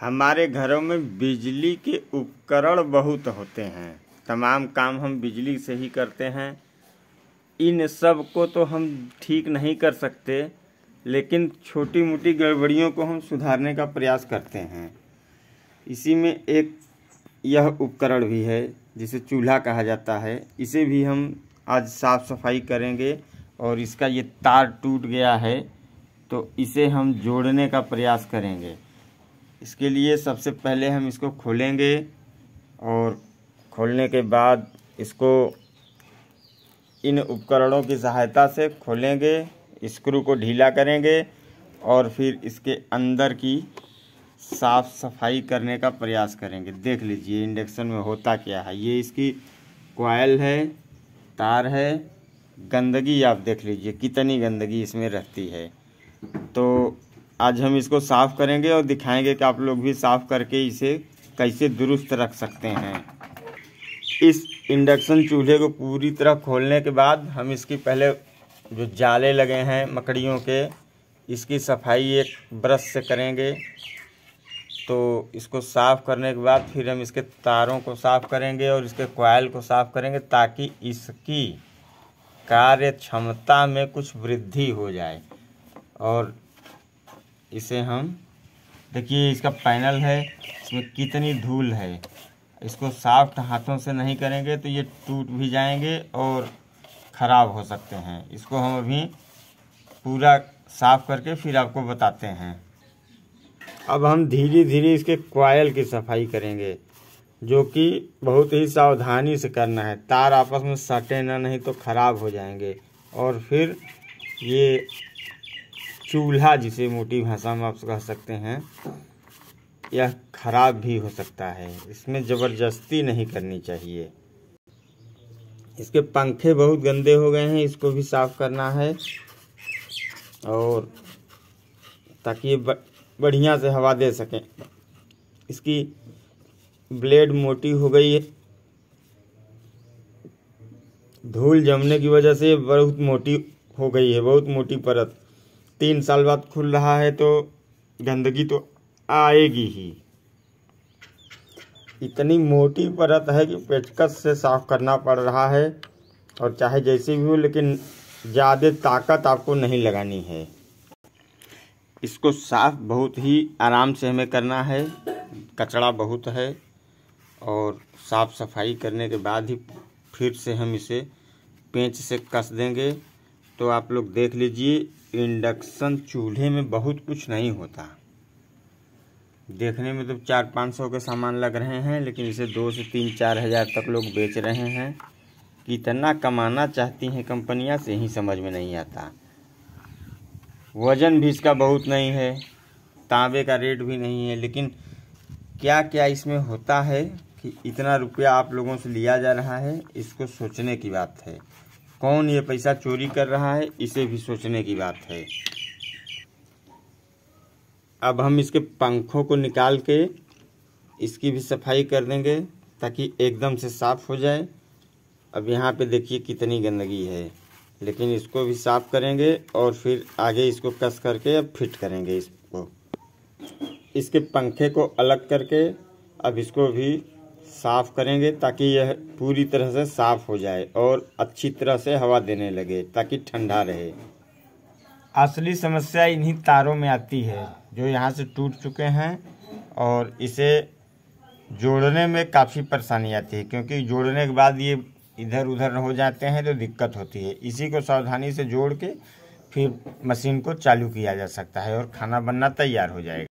हमारे घरों में बिजली के उपकरण बहुत होते हैं तमाम काम हम बिजली से ही करते हैं इन सब को तो हम ठीक नहीं कर सकते लेकिन छोटी मोटी गड़बड़ियों को हम सुधारने का प्रयास करते हैं इसी में एक यह उपकरण भी है जिसे चूल्हा कहा जाता है इसे भी हम आज साफ़ सफाई करेंगे और इसका ये तार टूट गया है तो इसे हम जोड़ने का प्रयास करेंगे इसके लिए सबसे पहले हम इसको खोलेंगे और खोलने के बाद इसको इन उपकरणों की सहायता से खोलेंगे स्क्रू को ढीला करेंगे और फिर इसके अंदर की साफ सफाई करने का प्रयास करेंगे देख लीजिए इंडक्शन में होता क्या है ये इसकी कोयल है तार है गंदगी आप देख लीजिए कितनी गंदगी इसमें रहती है तो आज हम इसको साफ़ करेंगे और दिखाएंगे कि आप लोग भी साफ़ करके इसे कैसे दुरुस्त रख सकते हैं इस इंडक्शन चूल्हे को पूरी तरह खोलने के बाद हम इसकी पहले जो जाले लगे हैं मकड़ियों के इसकी सफाई एक ब्रश से करेंगे तो इसको साफ़ करने के बाद फिर हम इसके तारों को साफ़ करेंगे और इसके कोयल को साफ़ करेंगे ताकि इसकी कार्य क्षमता में कुछ वृद्धि हो जाए और इसे हम देखिए इसका पैनल है इसमें कितनी धूल है इसको साफ हाथों से नहीं करेंगे तो ये टूट भी जाएंगे और ख़राब हो सकते हैं इसको हम अभी पूरा साफ करके फिर आपको बताते हैं अब हम धीरे धीरे इसके क्वायल की सफाई करेंगे जो कि बहुत ही सावधानी से करना है तार आपस में सटे ना नहीं तो ख़राब हो जाएंगे और फिर ये चूल्हा जिसे मोटी भाषा में आप कह सकते हैं यह खराब भी हो सकता है इसमें ज़बरदस्ती नहीं करनी चाहिए इसके पंखे बहुत गंदे हो गए हैं इसको भी साफ़ करना है और ताकि ये बढ़िया से हवा दे सकें इसकी ब्लेड मोटी हो गई है धूल जमने की वजह से बहुत मोटी हो गई है बहुत मोटी परत तीन साल बाद खुल रहा है तो गंदगी तो आएगी ही इतनी मोटी परत है कि पेचकस से साफ करना पड़ रहा है और चाहे जैसे भी हो लेकिन ज़्यादा ताकत आपको नहीं लगानी है इसको साफ बहुत ही आराम से हमें करना है कचरा बहुत है और साफ सफाई करने के बाद ही फिर से हम इसे पेंच से कस देंगे तो आप लोग देख लीजिए इंडक्शन चूल्हे में बहुत कुछ नहीं होता देखने में तो चार पाँच सौ के सामान लग रहे हैं लेकिन इसे दो से तीन चार हज़ार तक लोग बेच रहे हैं कितना कमाना चाहती हैं कंपनियां से ही समझ में नहीं आता वज़न भी इसका बहुत नहीं है तांबे का रेट भी नहीं है लेकिन क्या क्या इसमें होता है कि इतना रुपया आप लोगों से लिया जा रहा है इसको सोचने की बात है कौन ये पैसा चोरी कर रहा है इसे भी सोचने की बात है अब हम इसके पंखों को निकाल के इसकी भी सफाई कर देंगे ताकि एकदम से साफ़ हो जाए अब यहाँ पे देखिए कितनी गंदगी है लेकिन इसको भी साफ़ करेंगे और फिर आगे इसको कस करके अब फिट करेंगे इसको इसके पंखे को अलग करके अब इसको भी साफ़ करेंगे ताकि यह पूरी तरह से साफ़ हो जाए और अच्छी तरह से हवा देने लगे ताकि ठंडा रहे असली समस्या इन्हीं तारों में आती है जो यहाँ से टूट चुके हैं और इसे जोड़ने में काफ़ी परेशानी आती है क्योंकि जोड़ने के बाद ये इधर उधर हो जाते हैं तो दिक्कत होती है इसी को सावधानी से जोड़ के फिर मशीन को चालू किया जा सकता है और खाना बनना तैयार हो जाएगा